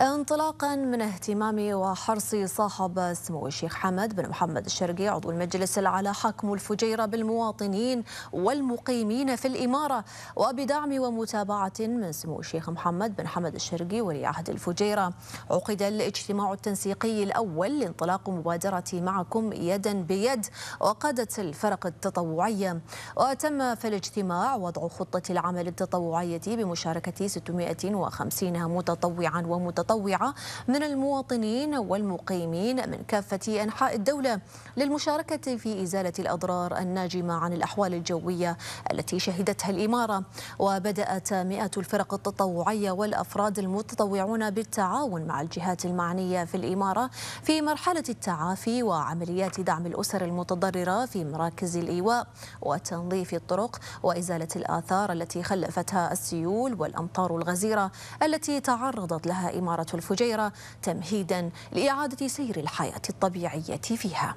انطلاقا من اهتمام وحرص صاحب سمو الشيخ حمد بن محمد الشرقي عضو المجلس الاعلى حاكم الفجيره بالمواطنين والمقيمين في الاماره وبدعم ومتابعه من سمو الشيخ محمد بن حمد الشرقي ولي عهد الفجيره عقد الاجتماع التنسيقي الاول لانطلاق مبادره معكم يدا بيد وقاده الفرق التطوعيه وتم في الاجتماع وضع خطه العمل التطوعيه بمشاركه 650 متطوعا ومتطوعا متطوعة من المواطنين والمقيمين من كافة أنحاء الدولة للمشاركة في إزالة الأضرار الناجمة عن الأحوال الجوية التي شهدتها الإمارة وبدأت مئات الفرق التطوعية والأفراد المتطوعون بالتعاون مع الجهات المعنية في الإمارة في مرحلة التعافي وعمليات دعم الأسر المتضررة في مراكز الإيواء وتنظيف الطرق وإزالة الآثار التي خلفتها السيول والأمطار الغزيرة التي تعرضت لها إمارة عمارة الفجيرة تمهيدا لإعادة سير الحياة الطبيعية فيها